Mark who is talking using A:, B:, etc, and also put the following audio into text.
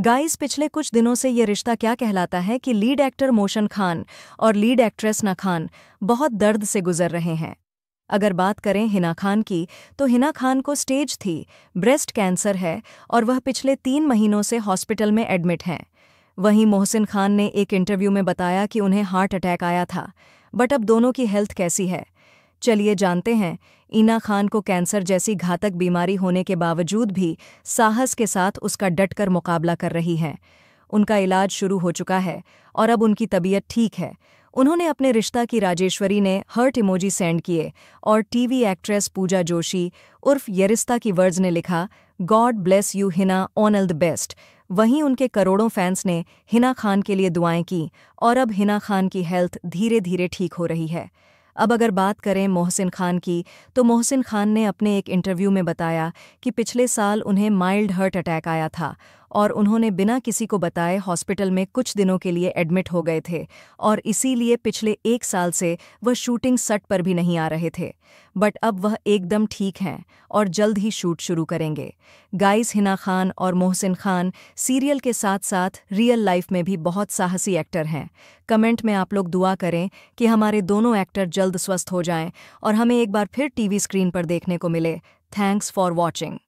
A: guys पिछले कुछ दिनों से ये रिश्ता क्या कहलाता है कि लीड एक्टर मोशन खान और लीड एक्ट्रेस ना खान बहुत दर्द से गुजर रहे हैं अगर बात करें हिना खान की तो हिना खान को स्टेज थी ब्रेस्ट कैंसर है और वह पिछले तीन महीनों से हॉस्पिटल में एडमिट हैं वहीं मोहसिन खान ने एक इंटरव्यू में बताया कि उन्हें हार्ट अटैक आया था बट अब दोनों की हेल्थ कैसी है चलिए जानते हैं ईना खान को कैंसर जैसी घातक बीमारी होने के बावजूद भी साहस के साथ उसका डटकर मुकाबला कर रही हैं उनका इलाज शुरू हो चुका है और अब उनकी तबीयत ठीक है उन्होंने अपने रिश्ता की राजेश्वरी ने हर्ट इमोजी सेंड किए और टीवी एक्ट्रेस पूजा जोशी उर्फ यरिस्ता की वर्ड्स ने लिखा God bless you Hina all the best वहीं उनके करोड़ों फैंस ने हिना खान के लिए दुआएं की और अब हिना खान की हेल्थ धीरे धीरे ठीक हो रही है अब अगर बात करें मोहसिन खान की तो मोहसिन खान ने अपने एक इंटरव्यू में बताया कि पिछले साल उन्हें माइल्ड हार्ट अटैक आया था और उन्होंने बिना किसी को बताए हॉस्पिटल में कुछ दिनों के लिए एडमिट हो गए थे और इसीलिए पिछले एक साल से वह शूटिंग सट पर भी नहीं आ रहे थे बट अब वह एकदम ठीक हैं और जल्द ही शूट शुरू करेंगे गाइस हिना खान और मोहसिन खान सीरियल के साथ साथ रियल लाइफ में भी बहुत साहसी एक्टर हैं कमेंट में आप लोग दुआ करें कि हमारे दोनों एक्टर जल्द स्वस्थ हो जाएं और हमें एक बार फिर टीवी स्क्रीन पर देखने को मिले थैंक्स फॉर वॉचिंग